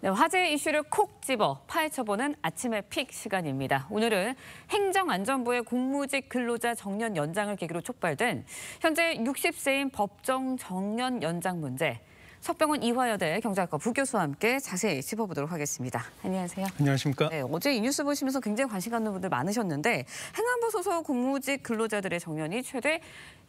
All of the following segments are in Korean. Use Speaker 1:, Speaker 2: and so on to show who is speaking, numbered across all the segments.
Speaker 1: 네, 화제 이슈를 콕 집어 파헤쳐보는 아침의 픽 시간입니다. 오늘은 행정안전부의 공무직 근로자 정년 연장을 계기로 촉발된 현재 60세인 법정 정년 연장 문제, 석병훈 이화여대 경제학과 부교수와 함께 자세히 짚어보도록 하겠습니다. 안녕하세요. 안녕하십니까. 네, 어제 이 뉴스 보시면서 굉장히 관심 갖는 분들 많으셨는데 행안부 소속 공무직 근로자들의 정년이 최대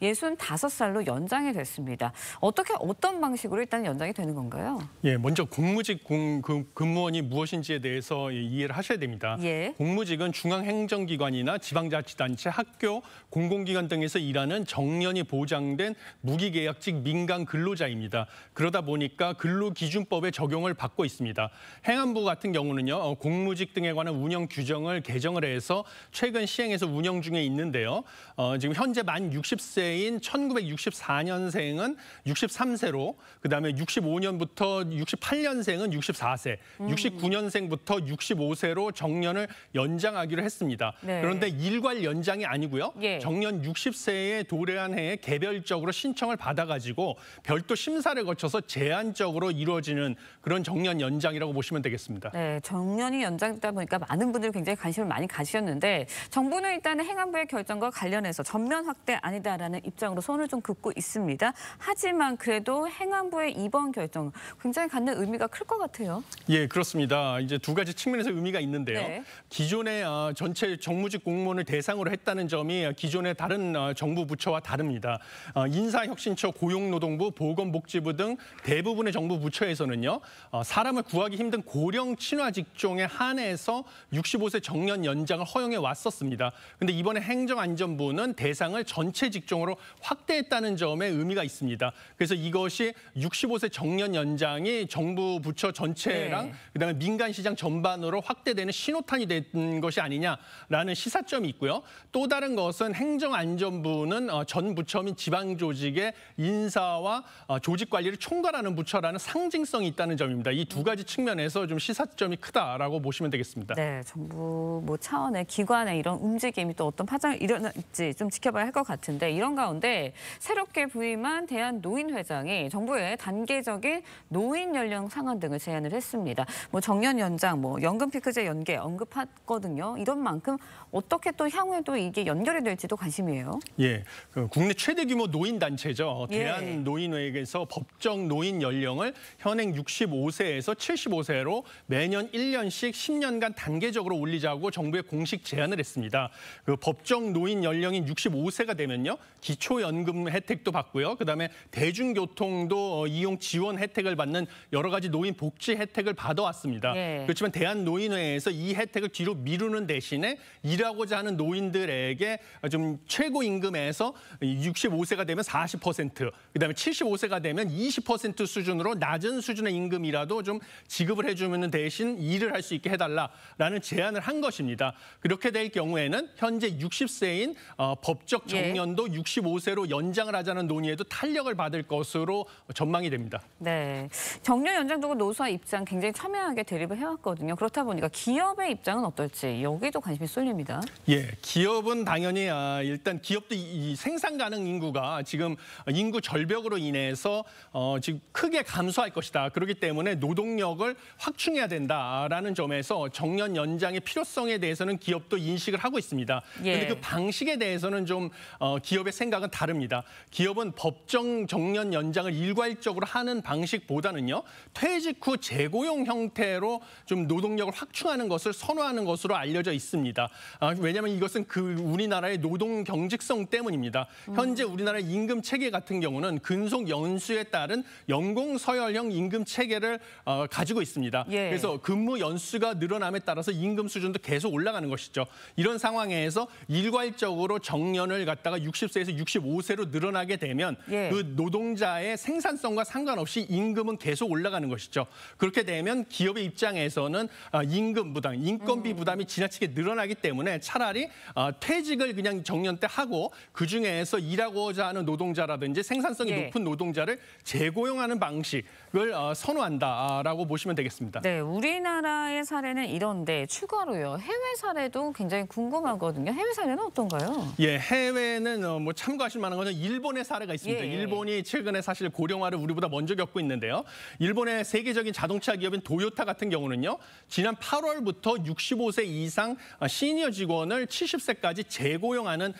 Speaker 1: 65살로 연장이 됐습니다. 어떻게 어떤 방식으로 일단 연장이 되는 건가요?
Speaker 2: 예, 먼저 공무직 공, 그 근무원이 무엇인지에 대해서 이해를 하셔야 됩니다. 예. 공무직은 중앙행정기관이나 지방자치단체, 학교, 공공기관 등에서 일하는 정년이 보장된 무기계약직 민간 근로자입니다. 그러다 사다 보니까 근로기준법의 적용을 받고 있습니다. 행안부 같은 경우는요, 어, 공무직 등에 관한 운영 규정을 개정을 해서 최근 시행해서 운영 중에 있는데요. 어, 지금 현재 만 60세인 1964년생은 63세로, 그다음에 65년부터 68년생은 64세, 음. 69년생부터 65세로 정년을 연장하기로 했습니다. 네. 그런데 일괄 연장이 아니고요. 예. 정년 60세에 도래한 해에 개별적으로 신청을 받아가지고 별도 심사를 거쳐서 제한적으로 이루어지는 그런 정년 연장이라고 보시면 되겠습니다.
Speaker 1: 네, 정년이 연장되다 보니까 많은 분들이 굉장히 관심을 많이 가지셨는데 정부는 일단 행안부의 결정과 관련해서 전면 확대 아니다라는 입장으로 손을 좀 긋고 있습니다. 하지만 그래도 행안부의 이번 결정 굉장히 갖는 의미가 클 것 같아요.
Speaker 2: 예, 그렇습니다. 이제 두 가지 측면에서 의미가 있는데요. 네. 기존의 아, 전체 정무직 공무원을 대상으로 했다는 점이 기존의 다른 아, 정부 부처와 다릅니다. 아, 인사혁신처, 고용노동부, 보건복지부 등 대부분의 정부 부처에서는요. 어, 사람을 구하기 힘든 고령 친화 직종에 한해서 65세 정년 연장을 허용해 왔었습니다. 근데 이번에 행정안전부는 대상을 전체 직종으로 확대했다는 점에 의미가 있습니다. 그래서 이것이 65세 정년 연장이 정부 부처 전체랑 네. 그다음에 민간 시장 전반으로 확대되는 신호탄이 된 것이 아니냐라는 시사점이 있고요. 또 다른 것은 행정안전부는 어, 전 부처 및 지방 조직의 인사와 어, 조직 관리를 총괄 총괄하는 부처라는 상징성이 있다는 점입니다. 이 두 가지 측면에서 좀 시사점이 크다라고 보시면 되겠습니다.
Speaker 1: 네, 정부 뭐 차원의 기관의 이런 움직임이 또 어떤 파장을 일어날지 좀 지켜봐야 할 것 같은데 이런 가운데 새롭게 부임한 대한노인회장이 정부의 단계적인 노인 연령 상한 등을 제안을 했습니다. 뭐 정년 연장, 뭐 연금 피크제 연계 언급했거든요. 이런 만큼 어떻게 또 향후에 또 이게 연결이 될지도 관심이에요.
Speaker 2: 예, 그 국내 최대 규모 노인 단체죠. 예. 대한 노인회에서 법정 노인 노인 연령을 현행 65세에서 75세로 매년 1년씩 10년간 단계적으로 올리자고 정부에 공식 제안을 했습니다. 그 법정 노인 연령인 65세가 되면요. 기초연금 혜택도 받고요. 그다음에 대중교통도 어, 이용 지원 혜택을 받는 여러 가지 노인 복지 혜택을 받아왔습니다. 네. 그렇지만 대한노인회에서 이 혜택을 뒤로 미루는 대신에 일하고자 하는 노인들에게 좀 최고임금에서 65세가 되면 40%, 그다음에 75세가 되면 20% 10% 수준으로 낮은 수준의 임금이라도 좀 지급을 해주면 대신 일을 할 수 있게 해달라라는 제안을 한 것입니다. 그렇게 될 경우에는 현재 60세인 어, 법적 예. 정년도 예. 65세로 연장을 하자는 논의에도 탄력을 받을 것으로 전망이 됩니다.
Speaker 1: 네, 정년 연장 두고 노사 입장 굉장히 첨예하게 대립을 해왔거든요. 그렇다 보니까 기업의 입장은 어떨지 여기도 관심이 쏠립니다.
Speaker 2: 예, 기업은 당연히 아, 일단 기업도 이, 이 생산 가능 인구가 지금 인구 절벽으로 인해서 어, 지금 크게 감소할 것이다. 그렇기 때문에 노동력을 확충해야 된다라는 점에서 정년 연장의 필요성에 대해서는 기업도 인식을 하고 있습니다. 그런데 예. 그 방식에 대해서는 좀 어, 기업의 생각은 다릅니다. 기업은 법정 정년 연장을 일괄적으로 하는 방식보다는요. 퇴직 후 재고용 형태로 좀 노동력을 확충하는 것을 선호하는 것으로 알려져 있습니다. 아, 왜냐하면 이것은 그 우리나라의 노동 경직성 때문입니다. 음. 현재 우리나라 임금 체계 같은 경우는 근속 연수에 따른 연공 서열형 임금 체계를 어, 가지고 있습니다. 예. 그래서 근무 연수가 늘어남에 따라서 임금 수준도 계속 올라가는 것이죠. 이런 상황에서 일괄적으로 정년을 갖다가 60세에서 65세로 늘어나게 되면 예. 그 노동자의 생산성과 상관없이 임금은 계속 올라가는 것이죠. 그렇게 되면 기업의 입장에서는 어, 임금 부담, 인건비 음. 부담이 지나치게 늘어나기 때문에 차라리 어, 퇴직을 그냥 정년 때 하고 그중에서 일하고자 하는 노동자라든지 생산성이 예. 높은 노동자를 재고용 활용하는 방식을 어, 선호한다라고 보시면 되겠습니다. 네,
Speaker 1: 우리나라의 사례는 이런데 추가로요. 해외 사례도 굉장히 궁금하거든요. 해외 사례는 어떤가요? 예, 해외는 어, 뭐 참고하실 만한 것은 일본의 사례가 있습니다. 예, 예. 일본이
Speaker 2: 최근에 사실 고령화를 우리보다 먼저 겪고 있는데요. 일본의 세계적인 자동차 기업인 도요타 같은 경우는요. 지난 8월부터 65세 이상 어, 시니어 직원을 70세까지 재고용하는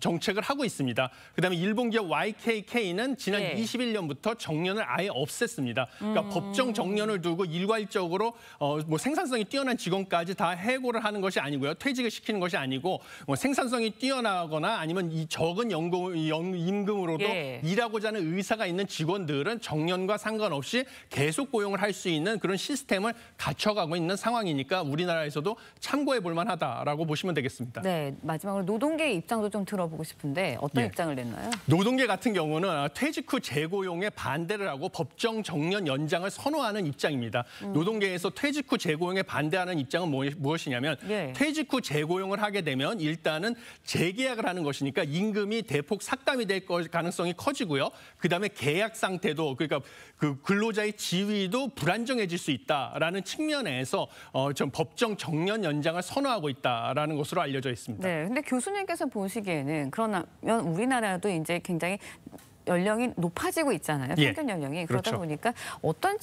Speaker 2: 정책을 하고 있습니다. 그다음에 일본 기업 YKK는 지난 예. 21년부터 정 정년을 아예 없앴습니다. 그러니까 음. 법정 정년을 두고 일괄적으로 어, 뭐 생산성이 뛰어난 직원까지 다 해고를 하는 것이 아니고요. 퇴직을 시키는 것이 아니고 뭐 생산성이 뛰어나거나 아니면 이 적은 연금, 임금으로도 예. 일하고자 하는 의사가 있는 직원들은 정년과 상관없이 계속 고용을 할 수 있는 그런 시스템을 갖춰가고 있는 상황이니까 우리나라에서도 참고해 볼 만하다라고 보시면 되겠습니다.
Speaker 1: 네, 마지막으로 노동계의 입장도 좀 들어보고 싶은데 어떤 예. 입장을 냈나요?
Speaker 2: 노동계 같은 경우는 퇴직 후 재고용에 반대 반대를 하고 법정 정년 연장을 선호하는 입장입니다. 음. 노동계에서 퇴직 후 재고용에 반대하는 입장은 뭐, 무엇이냐면 예. 퇴직 후 재고용을 하게 되면 일단은 재계약을 하는 것이니까 임금이 대폭 삭감이 될 가능성이 커지고요. 그다음에 계약 상태도 그러니까 그 근로자의 지위도 불안정해질 수 있다라는 측면에서 어, 좀 법정 정년 연장을 선호하고 있다라는 것으로 알려져 있습니다.
Speaker 1: 네, 근데 교수님께서 보시기에는 그러면 우리나라도 이제 굉장히 연령이 높아지고 있잖아요. 예. 평균 연령이. 그러다 그렇죠. 보니까 어떤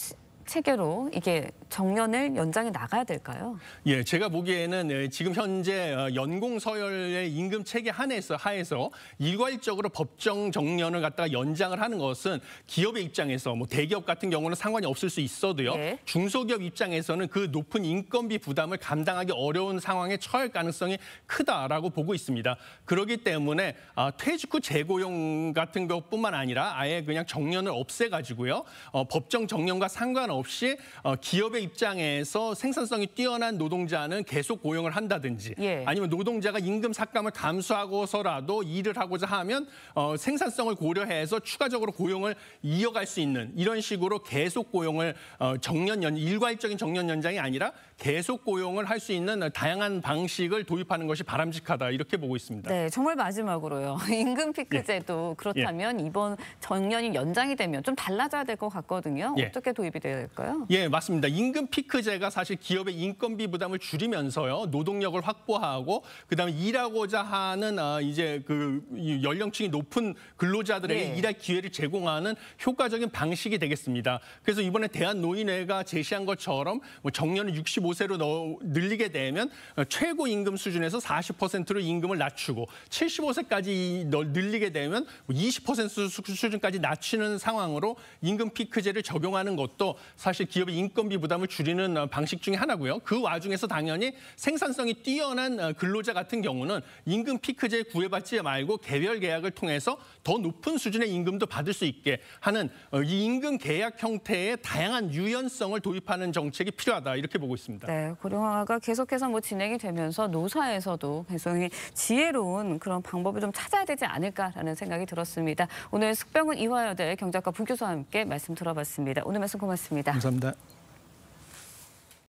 Speaker 1: 체계로 이게 정년을 연장해 나가야 될까요?
Speaker 2: 예, 제가 보기에는 예, 지금 현재 어, 연공 서열의 임금 체계 한에서 하에서 일괄적으로 법정 정년을 갖다가 연장을 하는 것은 기업의 입장에서 뭐 대기업 같은 경우는 상관이 없을 수 있어도요. 예. 중소기업 입장에서는 그 높은 인건비 부담을 감당하기 어려운 상황에 처할 가능성이 크다라고 보고 있습니다. 그러기 때문에 아, 퇴직 후 재고용 같은 것뿐만 아니라 아예 그냥 정년을 없애가지고요. 어, 법정 정년과 상관없이 없이 어, 기업의 입장에서 생산성이 뛰어난 노동자는 계속 고용을 한다든지 예. 아니면 노동자가 임금 삭감을 감수하고서라도 일을 하고자 하면 어, 생산성을 고려해서 추가적으로 고용을 이어갈 수 있는 이런 식으로 계속 고용을 어, 정년 연 일괄적인 정년 연장이 아니라 계속 고용을 할 수 있는 다양한 방식을 도입하는 것이 바람직하다 이렇게 보고 있습니다.
Speaker 1: 네, 정말 마지막으로요. 임금 피크제도 예. 예. 그렇다면 예. 이번 정년이 연장이 되면 좀 달라져야 될 것 같거든요. 예. 어떻게 도입이 돼요? 걸까요?
Speaker 2: 예, 맞습니다. 임금 피크제가 사실 기업의 인건비 부담을 줄이면서요. 노동력을 확보하고 그다음에 일하고자 하는 아, 이제 그 연령층이 높은 근로자들에게 네. 일할 기회를 제공하는 효과적인 방식이 되겠습니다. 그래서 이번에 대한노인회가 제시한 것처럼 뭐 정년을 65세로 넣, 늘리게 되면 어, 최고 임금 수준에서 40%로 임금을 낮추고 75세까지 늘리게 되면 20% 뭐 수준까지 낮추는 상황으로 임금 피크제를 적용하는 것도 사실 기업의 인건비 부담을 줄이는 어, 방식 중에 하나고요. 그 와중에서 당연히 생산성이 뛰어난 어, 근로자 같은 경우는 임금 피크제 구애받지 말고 개별 계약을 통해서 더 높은 수준의 임금도 받을 수 있게 하는 어, 이 임금 계약 형태의 다양한 유연성을 도입하는 정책이 필요하다 이렇게 보고 있습니다.
Speaker 1: 네, 고령화가 계속해서 뭐 진행이 되면서 노사에서도 배송이 지혜로운 그런 방법을 좀 찾아야 되지 않을까라는 생각이 들었습니다. 오늘 숙병훈 이화여대 경제학과 부교수와 함께 말씀 들어봤습니다. 오늘 말씀 고맙습니다. 감사합니다. 감사합니다.